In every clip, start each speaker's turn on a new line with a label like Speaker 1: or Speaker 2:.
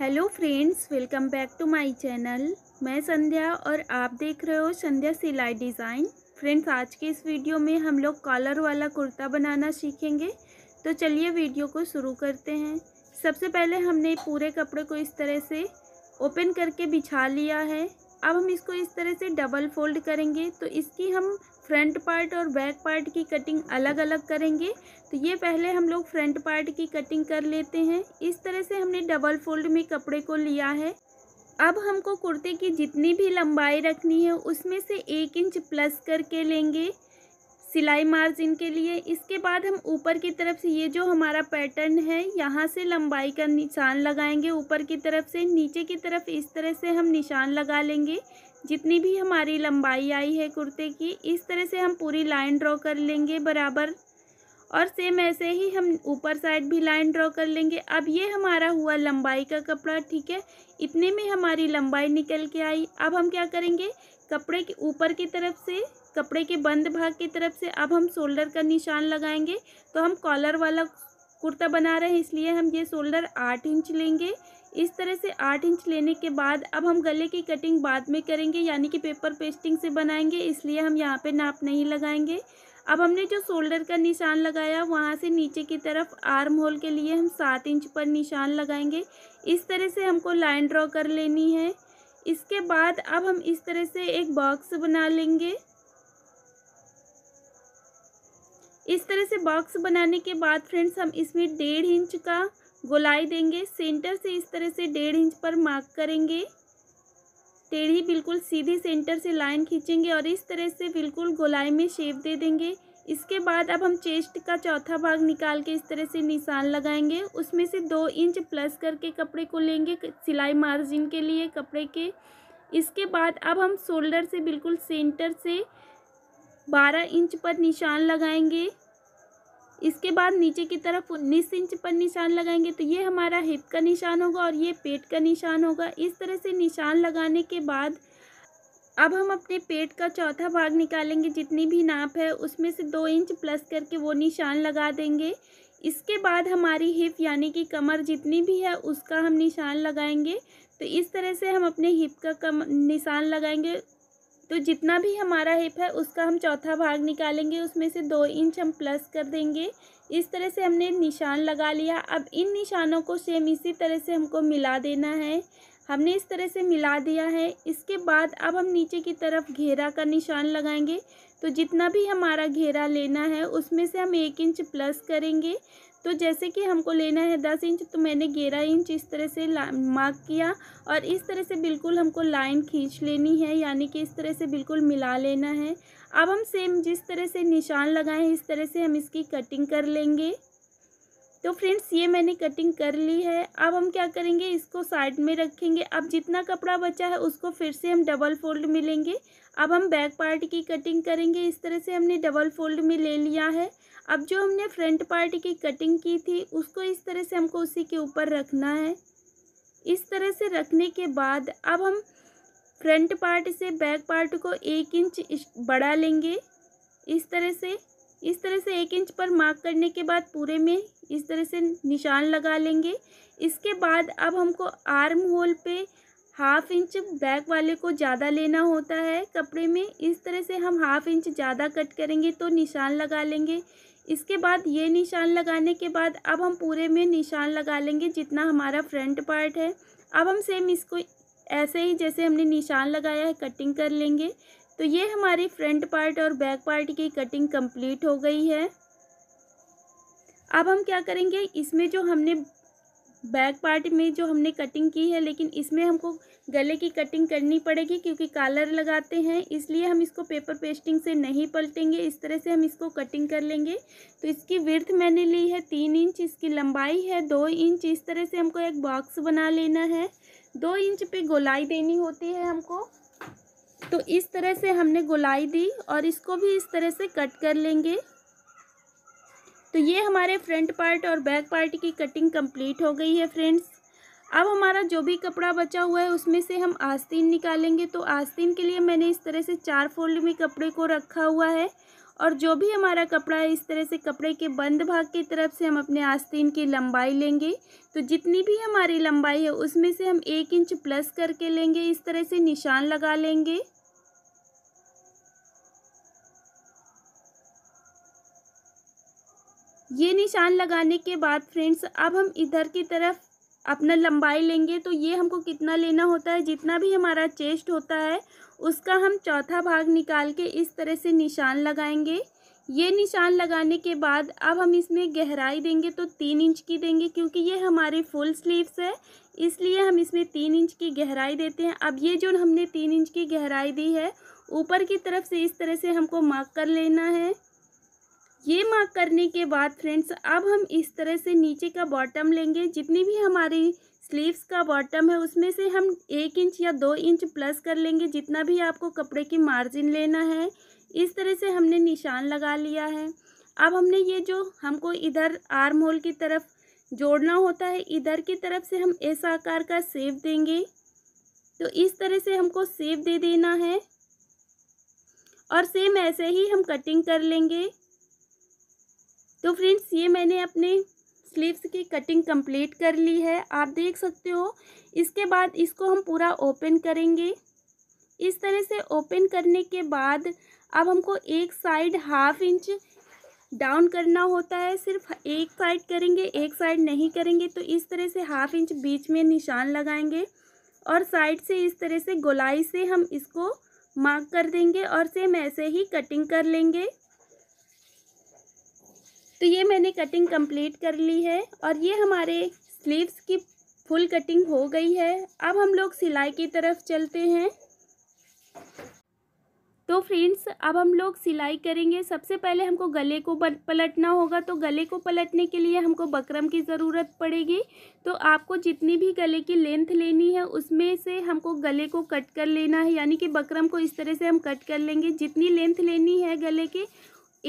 Speaker 1: hello friends welcome back to my channel मैं संध्या और आप देख रहे हो संध्या सिलाई डिज़ाइन फ्रेंड्स आज के इस वीडियो में हम लोग कॉलर वाला कुर्ता बनाना सीखेंगे तो चलिए वीडियो को शुरू करते हैं सबसे पहले हमने पूरे कपड़े को इस तरह से ओपन करके बिछा लिया है अब हम इसको इस तरह से डबल फोल्ड करेंगे तो इसकी हम फ्रंट पार्ट और बैक पार्ट की कटिंग अलग अलग करेंगे तो ये पहले हम लोग फ्रंट पार्ट की कटिंग कर लेते हैं इस तरह से हमने डबल फोल्ड में कपड़े को लिया है अब हमको कुर्ते की जितनी भी लंबाई रखनी है उसमें से एक इंच प्लस करके लेंगे सिलाई मार्जिन के लिए इसके बाद हम ऊपर की तरफ से ये जो हमारा पैटर्न है यहाँ से लंबाई का निशान लगाएंगे ऊपर की तरफ से नीचे की तरफ इस तरह से हम निशान लगा लेंगे जितनी भी हमारी लंबाई आई है कुर्ते की इस तरह से हम पूरी लाइन ड्रॉ कर लेंगे बराबर और सेम ऐसे ही हम ऊपर साइड भी लाइन ड्रॉ कर लेंगे अब ये हमारा हुआ लंबाई का कपड़ा ठीक है इतने में हमारी लंबाई निकल के आई अब हम क्या करेंगे कपड़े के ऊपर की तरफ से कपड़े के बंद भाग की तरफ से अब हम शोल्डर का निशान लगाएंगे तो हम कॉलर वाला कुर्ता बना रहे हैं इसलिए हम ये शोल्डर आठ इंच लेंगे इस तरह से आठ इंच लेने के बाद अब हम गले की कटिंग बाद में करेंगे यानी कि पेपर पेस्टिंग से बनाएंगे इसलिए हम यहाँ पे नाप नहीं लगाएंगे अब हमने जो शोल्डर का निशान लगाया वहाँ से नीचे की तरफ आर्म होल के लिए हम सात इंच पर निशान लगाएंगे इस तरह से हमको लाइन ड्रॉ कर लेनी है इसके बाद अब हम इस तरह से एक बॉक्स बना लेंगे इस तरह से बॉक्स बनाने के बाद फ्रेंड्स हम इसमें डेढ़ इंच का गोलाई देंगे सेंटर से इस तरह से डेढ़ इंच पर मार्क करेंगे टेढ़ी बिल्कुल सीधी सेंटर से लाइन खींचेंगे और इस तरह से बिल्कुल गोलाई में शेप दे देंगे इसके बाद अब हम चेस्ट का चौथा भाग निकाल के इस तरह से निशान लगाएंगे उसमें से दो इंच प्लस करके कपड़े को लेंगे सिलाई मार्जिन के लिए कपड़े के इसके बाद अब हम शोल्डर से बिल्कुल सेंटर से बारह इंच पर निशान लगाएंगे इसके बाद नीचे की तरफ उन्नीस इंच पर निशान लगाएंगे तो ये हमारा हिप का निशान होगा और ये पेट का निशान होगा इस तरह से निशान लगाने के बाद अब हम अपने पेट का चौथा भाग निकालेंगे जितनी भी नाप है उसमें से दो इंच प्लस करके वो निशान लगा देंगे इसके बाद हमारी हिप यानी कि कमर जितनी भी है उसका हम निशान लगाएंगे तो इस तरह से हम अपने हिप का कम निशान लगाएंगे तो जितना भी हमारा हिप है उसका हम चौथा भाग निकालेंगे उसमें से दो इंच हम प्लस कर देंगे इस तरह से हमने निशान लगा लिया अब इन निशानों को सेम इसी तरह से हमको मिला देना है हमने इस तरह से मिला दिया है इसके बाद अब हम नीचे की तरफ घेरा का निशान लगाएंगे तो जितना भी हमारा घेरा लेना है उसमें से हम एक इंच प्लस करेंगे तो जैसे कि हमको लेना है दस इंच तो मैंने ग्यारह इंच इस तरह से मार्क किया और इस तरह से बिल्कुल हमको लाइन खींच लेनी है यानी कि इस तरह से बिल्कुल मिला लेना है अब हम सेम जिस तरह से निशान लगाए हैं इस तरह से हम इसकी कटिंग कर लेंगे तो फ्रेंड्स ये मैंने कटिंग कर ली है अब हम क्या करेंगे इसको साइड में रखेंगे अब जितना कपड़ा बचा है उसको फिर से हम डबल फोल्ड मिलेंगे अब हम बैक पार्ट की कटिंग करेंगे इस तरह से हमने डबल फोल्ड में ले लिया है अब जो हमने फ्रंट पार्ट की कटिंग की थी उसको इस तरह से हमको उसी के ऊपर रखना है इस तरह से रखने के बाद अब हम फ्रंट पार्ट से बैक पार्ट को एक इंच बढ़ा लेंगे इस तरह से इस तरह से एक इंच पर मार्क करने के बाद पूरे में इस तरह से निशान लगा लेंगे इसके बाद अब हमको आर्म होल पे हाफ इंच बैक वाले को ज़्यादा लेना होता है कपड़े में इस तरह से हम हाफ इंच ज़्यादा कट करेंगे तो निशान लगा लेंगे इसके बाद ये निशान लगाने के बाद अब हम पूरे में निशान लगा लेंगे जितना हमारा फ्रंट पार्ट है अब हम सेम इसको ऐसे ही जैसे हमने निशान लगाया है कटिंग कर लेंगे तो ये हमारी फ्रंट पार्ट और बैक पार्ट की कटिंग कंप्लीट हो गई है अब हम क्या करेंगे इसमें जो हमने बैक पार्ट में जो हमने कटिंग की है लेकिन इसमें हमको गले की कटिंग करनी पड़ेगी क्योंकि कालर लगाते हैं इसलिए हम इसको पेपर पेस्टिंग से नहीं पलटेंगे इस तरह से हम इसको कटिंग कर लेंगे तो इसकी विर्थ मैंने ली है तीन इंच इसकी लंबाई है दो इंच इस तरह से हमको एक बॉक्स बना लेना है दो इंच पे गोलाई देनी होती है हमको तो इस तरह से हमने गोलाई दी और इसको भी इस तरह से कट कर लेंगे तो ये हमारे फ्रंट पार्ट और बैक पार्ट की कटिंग कंप्लीट हो गई है फ्रेंड्स अब हमारा जो भी कपड़ा बचा हुआ है उसमें से हम आस्तीन निकालेंगे तो आस्तीन के लिए मैंने इस तरह से चार फोल्ड में कपड़े को रखा हुआ है और जो भी हमारा कपड़ा है इस तरह से कपड़े के बंद भाग की तरफ से हम अपने आस्तीन की लंबाई लेंगे तो जितनी भी हमारी लंबाई है उसमें से हम एक इंच प्लस करके लेंगे इस तरह से निशान लगा लेंगे ये निशान लगाने के बाद फ्रेंड्स अब हम इधर की तरफ अपना लंबाई लेंगे तो ये हमको कितना लेना होता है जितना भी हमारा चेस्ट होता है उसका हम चौथा भाग निकाल के इस तरह से निशान लगाएंगे ये निशान लगाने के बाद अब हम इसमें गहराई देंगे तो तीन इंच की देंगे क्योंकि ये हमारे फुल स्लीव्स है इसलिए हम इसमें तीन इंच की गहराई देते हैं अब ये जो हमने तीन इंच की गहराई दी है ऊपर की तरफ से इस तरह से हमको मार्क कर लेना है ये मार्क करने के बाद फ्रेंड्स अब हम इस तरह से नीचे का बॉटम लेंगे जितनी भी हमारी स्लीव्स का बॉटम है उसमें से हम एक इंच या दो इंच प्लस कर लेंगे जितना भी आपको कपड़े की मार्जिन लेना है इस तरह से हमने निशान लगा लिया है अब हमने ये जो हमको इधर आर्म होल की तरफ जोड़ना होता है इधर की तरफ से हम इस आकार का सेव देंगे तो इस तरह से हमको सेव दे देना है और सेम ऐसे ही हम कटिंग कर लेंगे तो फ्रेंड्स ये मैंने अपने स्लीव्स की कटिंग कंप्लीट कर ली है आप देख सकते हो इसके बाद इसको हम पूरा ओपन करेंगे इस तरह से ओपन करने के बाद अब हमको एक साइड हाफ इंच डाउन करना होता है सिर्फ एक साइड करेंगे एक साइड नहीं करेंगे तो इस तरह से हाफ इंच बीच में निशान लगाएंगे और साइड से इस तरह से गोलाई से हम इसको मार्क कर देंगे और सेम ऐसे ही कटिंग कर लेंगे तो ये मैंने कटिंग कंप्लीट कर ली है और ये हमारे स्लीव्स की फुल कटिंग हो गई है अब हम लोग सिलाई की तरफ चलते हैं तो फ्रेंड्स अब हम लोग सिलाई करेंगे सबसे पहले हमको गले को पलटना होगा तो गले को पलटने के लिए हमको बकरम की ज़रूरत पड़ेगी तो आपको जितनी भी गले की लेंथ लेनी है उसमें से हमको गले को कट कर लेना है यानी कि बकरम को इस तरह से हम कट कर लेंगे जितनी लेंथ लेनी है गले की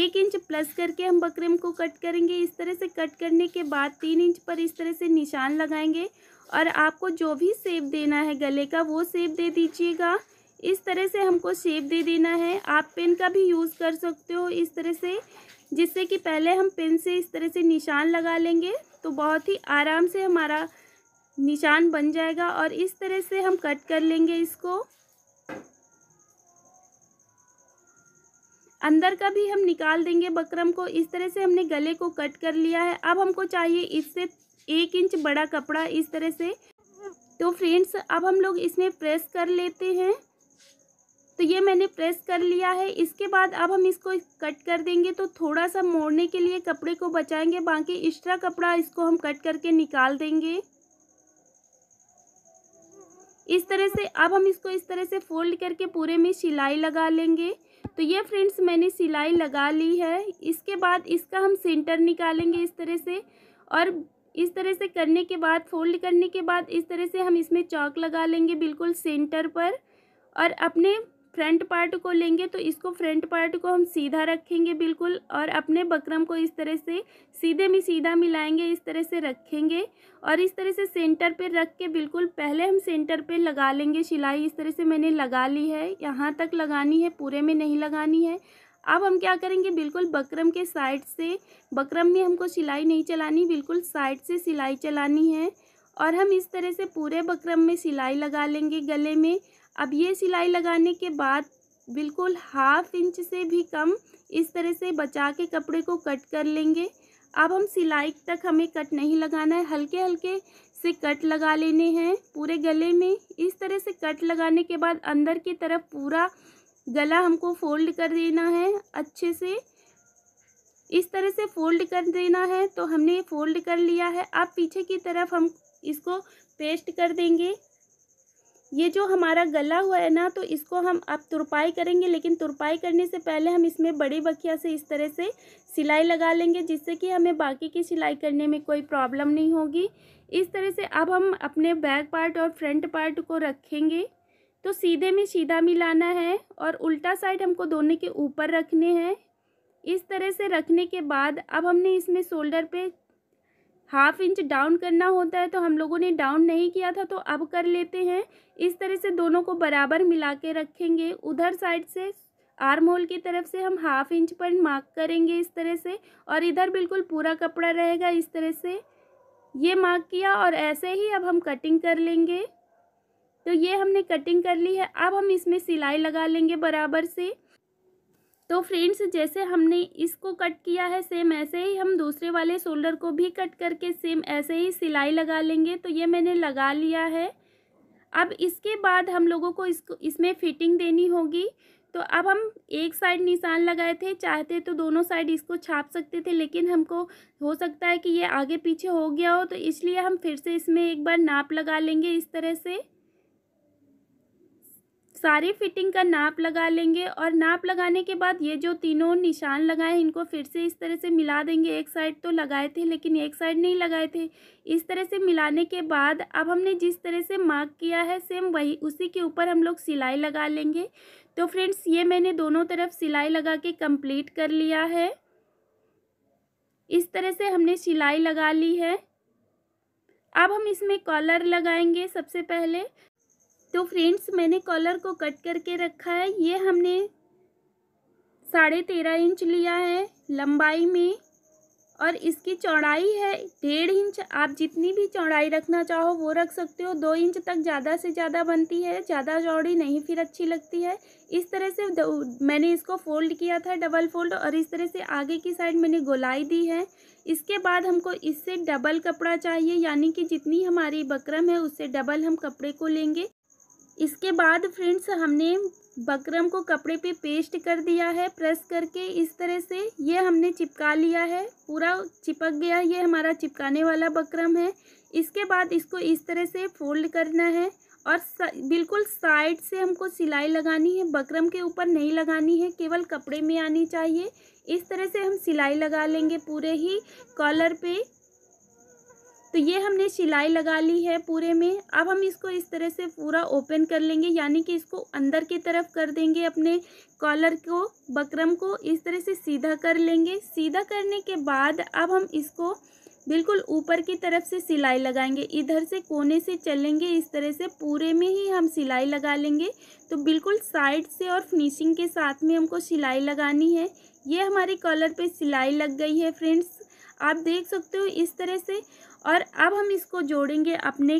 Speaker 1: एक इंच प्लस करके हम बकरम को कट करेंगे इस तरह से कट करने के बाद तीन इंच पर इस तरह से निशान लगाएंगे और आपको जो भी सेप देना है गले का वो सेप दे दीजिएगा इस तरह से हमको शेप दे देना है आप पेन का भी यूज़ कर सकते हो इस तरह से जिससे कि पहले हम पेन से इस तरह से निशान लगा लेंगे तो बहुत ही आराम से हमारा निशान बन जाएगा और इस तरह से हम कट कर लेंगे इसको अंदर का भी हम निकाल देंगे बकरम को इस तरह से हमने गले को कट कर लिया है अब हमको चाहिए इससे एक इंच बड़ा कपड़ा इस तरह से तो फ्रेंड्स अब हम लोग इसमें प्रेस कर लेते हैं तो ये मैंने प्रेस कर लिया है इसके बाद अब हम इसको कट कर देंगे तो थोड़ा सा मोड़ने के लिए कपड़े को बचाएंगे बाकी एक्स्ट्रा कपड़ा इसको हम कट करके निकाल देंगे इस तरह से अब हम इसको इस तरह से फोल्ड करके पूरे में सिलाई लगा लेंगे तो ये फ्रेंड्स मैंने सिलाई लगा ली है इसके बाद इसका हम सेंटर निकालेंगे इस तरह से और इस तरह से करने के बाद फोल्ड करने के बाद इस तरह से हम इसमें चौक लगा लेंगे बिल्कुल सेंटर पर और अपने फ्रंट पार्ट को लेंगे तो इसको फ्रंट पार्ट को हम सीधा रखेंगे बिल्कुल और अपने बकरम को इस तरह से सीधे में सीधा मिलाएंगे इस तरह से रखेंगे और इस तरह से सेंटर पे रख के बिल्कुल पहले हम सेंटर पे लगा लेंगे सिलाई इस तरह से मैंने लगा ली है यहाँ तक लगानी है पूरे में नहीं लगानी है अब हम क्या करेंगे बिल्कुल बकरम के साइड से बकरम में हमको सिलाई नहीं चलानी बिल्कुल साइड से सिलाई चलानी है और हम इस तरह से पूरे बकरम में सिलाई लगा लेंगे गले में अब ये सिलाई लगाने के बाद बिल्कुल हाफ इंच से भी कम इस तरह से बचा के कपड़े को कट कर लेंगे अब हम सिलाई तक हमें कट नहीं लगाना है हल्के हल्के से कट लगा लेने हैं पूरे गले में इस तरह से कट लगाने के बाद अंदर की तरफ पूरा गला हमको फोल्ड कर देना है अच्छे से इस तरह से फोल्ड कर देना है तो हमने फोल्ड कर लिया है अब पीछे की तरफ हम इसको पेस्ट कर देंगे ये जो हमारा गला हुआ है ना तो इसको हम अब तुरपाई करेंगे लेकिन तुरपाई करने से पहले हम इसमें बड़ी बखिया से इस तरह से सिलाई लगा लेंगे जिससे कि हमें बाकी की सिलाई करने में कोई प्रॉब्लम नहीं होगी इस तरह से अब हम अपने बैक पार्ट और फ्रंट पार्ट को रखेंगे तो सीधे में सीधा मिलाना है और उल्टा साइड हमको दोनों के ऊपर रखने हैं इस तरह से रखने के बाद अब हमने इसमें शोल्डर पे हाफ इंच डाउन करना होता है तो हम लोगों ने डाउन नहीं किया था तो अब कर लेते हैं इस तरह से दोनों को बराबर मिला के रखेंगे उधर साइड से आर्म होल की तरफ से हम हाफ इंच पर मार्क करेंगे इस तरह से और इधर बिल्कुल पूरा कपड़ा रहेगा इस तरह से ये मार्क किया और ऐसे ही अब हम कटिंग कर लेंगे तो ये हमने कटिंग कर ली है अब हम इसमें सिलाई लगा लेंगे बराबर से तो फ्रेंड्स जैसे हमने इसको कट किया है सेम ऐसे ही हम दूसरे वाले शोल्डर को भी कट करके सेम ऐसे ही सिलाई लगा लेंगे तो ये मैंने लगा लिया है अब इसके बाद हम लोगों को इसको इसमें फिटिंग देनी होगी तो अब हम एक साइड निशान लगाए थे चाहते तो दोनों साइड इसको छाप सकते थे लेकिन हमको हो सकता है कि ये आगे पीछे हो गया हो तो इसलिए हम फिर से इसमें एक बार नाप लगा लेंगे इस तरह से सारी फिटिंग का नाप लगा लेंगे और नाप लगाने के बाद ये जो तीनों निशान लगाए इनको फिर से इस तरह से मिला देंगे एक साइड तो लगाए थे लेकिन एक साइड नहीं लगाए थे इस तरह से मिलाने के बाद अब हमने जिस तरह से मार्क किया है सेम वही उसी के ऊपर हम लोग सिलाई लगा लेंगे तो फ्रेंड्स ये मैंने दोनों तरफ सिलाई लगा के कम्प्लीट कर लिया है इस तरह से हमने सिलाई लगा ली है अब हम इसमें कॉलर लगाएंगे सबसे पहले तो फ्रेंड्स मैंने कॉलर को कट करके रखा है ये हमने साढ़े तेरह इंच लिया है लंबाई में और इसकी चौड़ाई है डेढ़ इंच आप जितनी भी चौड़ाई रखना चाहो वो रख सकते हो दो इंच तक ज़्यादा से ज़्यादा बनती है ज़्यादा चौड़ी नहीं फिर अच्छी लगती है इस तरह से मैंने इसको फोल्ड किया था डबल फोल्ड और इस तरह से आगे की साइड मैंने गोलाई दी है इसके बाद हमको इससे डबल कपड़ा चाहिए यानी कि जितनी हमारी बकरम है उससे डबल हम कपड़े को लेंगे इसके बाद फ्रेंड्स हमने बकरम को कपड़े पे पेस्ट कर दिया है प्रेस करके इस तरह से ये हमने चिपका लिया है पूरा चिपक गया ये हमारा चिपकाने वाला बकरम है इसके बाद इसको इस तरह से फोल्ड करना है और सा, बिल्कुल साइड से हमको सिलाई लगानी है बकरम के ऊपर नहीं लगानी है केवल कपड़े में आनी चाहिए इस तरह से हम सिलाई लगा लेंगे पूरे ही कॉलर पे तो ये हमने सिलाई लगा ली है पूरे में अब हम इसको इस तरह से पूरा ओपन कर लेंगे यानी कि इसको अंदर की तरफ कर देंगे अपने कॉलर को बकरम को इस तरह से सीधा कर लेंगे सीधा करने के बाद अब हम इसको बिल्कुल ऊपर की तरफ से सिलाई लगाएंगे इधर से कोने से चलेंगे इस तरह से पूरे में ही हम सिलाई लगा लेंगे तो बिल्कुल साइड से और फिनिशिंग के साथ में हमको सिलाई लगानी है ये हमारे कॉलर पे सिलाई लग गई है फ्रेंड्स आप देख सकते हो इस तरह से और अब हम इसको जोड़ेंगे अपने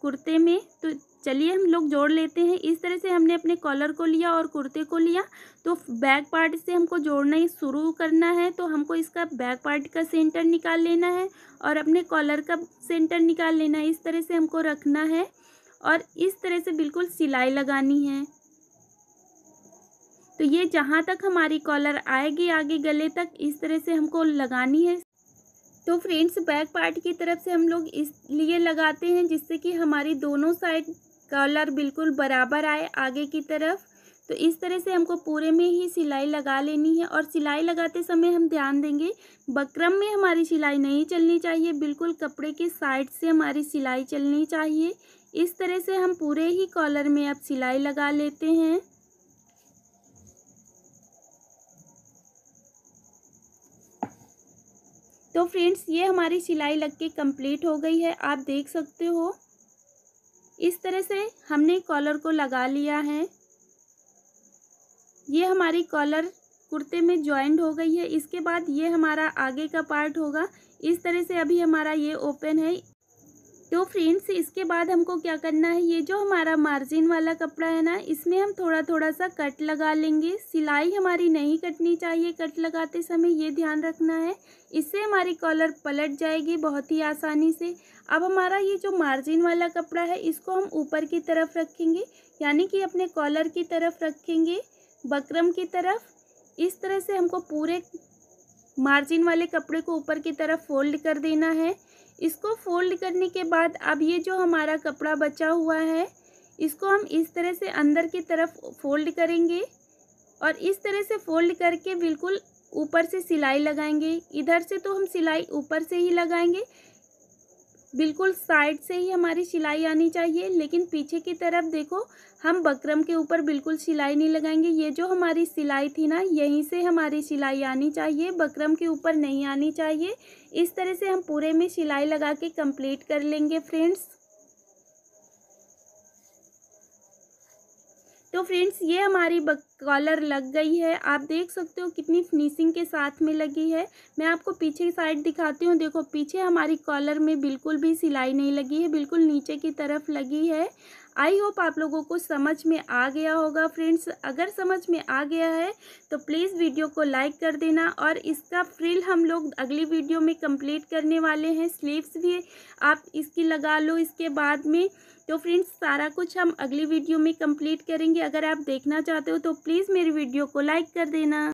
Speaker 1: कुर्ते में तो चलिए हम लोग जोड़ लेते हैं इस तरह से हमने अपने कॉलर को लिया और कुर्ते को लिया तो बैक पार्ट से हमको जोड़ना ही शुरू करना है तो हमको इसका बैक पार्ट का सेंटर निकाल लेना है और अपने कॉलर का सेंटर निकाल लेना है इस तरह से हमको रखना है और इस तरह से बिल्कुल सिलाई लगानी है तो ये जहाँ तक हमारी कॉलर आएगी आगे गले तक इस तरह से हमको लगानी है तो फ्रेंड्स बैक पार्ट की तरफ से हम लोग इसलिए लगाते हैं जिससे कि हमारी दोनों साइड कॉलर बिल्कुल बराबर आए आगे की तरफ तो इस तरह से हमको पूरे में ही सिलाई लगा लेनी है और सिलाई लगाते समय हम ध्यान देंगे बकरम में हमारी सिलाई नहीं चलनी चाहिए बिल्कुल कपड़े के साइड से हमारी सिलाई चलनी चाहिए इस तरह से हम पूरे ही कॉलर में अब सिलाई लगा लेते हैं तो फ्रेंड्स ये हमारी सिलाई लग के कम्प्लीट हो गई है आप देख सकते हो इस तरह से हमने कॉलर को लगा लिया है ये हमारी कॉलर कुर्ते में जॉइंट हो गई है इसके बाद ये हमारा आगे का पार्ट होगा इस तरह से अभी हमारा ये ओपन है तो फ्रेंड्स इसके बाद हमको क्या करना है ये जो हमारा मार्जिन वाला कपड़ा है ना इसमें हम थोड़ा थोड़ा सा कट लगा लेंगे सिलाई हमारी नहीं कटनी चाहिए कट लगाते समय ये ध्यान रखना है इससे हमारी कॉलर पलट जाएगी बहुत ही आसानी से अब हमारा ये जो मार्जिन वाला कपड़ा है इसको हम ऊपर की तरफ रखेंगे यानी कि अपने कॉलर की तरफ रखेंगे बकरम की तरफ इस तरह से हमको पूरे मार्जिन वाले कपड़े को ऊपर की तरफ फोल्ड कर देना है इसको फोल्ड करने के बाद अब ये जो हमारा कपड़ा बचा हुआ है इसको हम इस तरह से अंदर की तरफ फोल्ड करेंगे और इस तरह से फोल्ड करके बिल्कुल ऊपर से सिलाई लगाएंगे इधर से तो हम सिलाई ऊपर से ही लगाएंगे बिल्कुल साइड से ही हमारी सिलाई आनी चाहिए लेकिन पीछे की तरफ देखो हम बकरम के ऊपर बिल्कुल सिलाई नहीं लगाएंगे ये जो हमारी सिलाई थी ना यहीं से हमारी सिलाई आनी चाहिए बकरम के ऊपर नहीं आनी चाहिए इस तरह से हम पूरे में सिलाई लगा के कंप्लीट कर लेंगे फ्रेंड्स तो फ्रेंड्स ये हमारी बक कॉलर लग गई है आप देख सकते हो कितनी फिनिशिंग के साथ में लगी है मैं आपको पीछे की साइड दिखाती हूँ देखो पीछे हमारी कॉलर में बिल्कुल भी सिलाई नहीं लगी है बिल्कुल नीचे की तरफ लगी है आई होप आप लोगों को समझ में आ गया होगा फ्रेंड्स अगर समझ में आ गया है तो प्लीज़ वीडियो को लाइक कर देना और इसका फ्रिल हम लोग अगली वीडियो में कंप्लीट करने वाले हैं स्लीव्स भी आप इसकी लगा लो इसके बाद में तो फ्रेंड्स सारा कुछ हम अगली वीडियो में कंप्लीट करेंगे अगर आप देखना चाहते हो तो प्लीज़ मेरी वीडियो को लाइक कर देना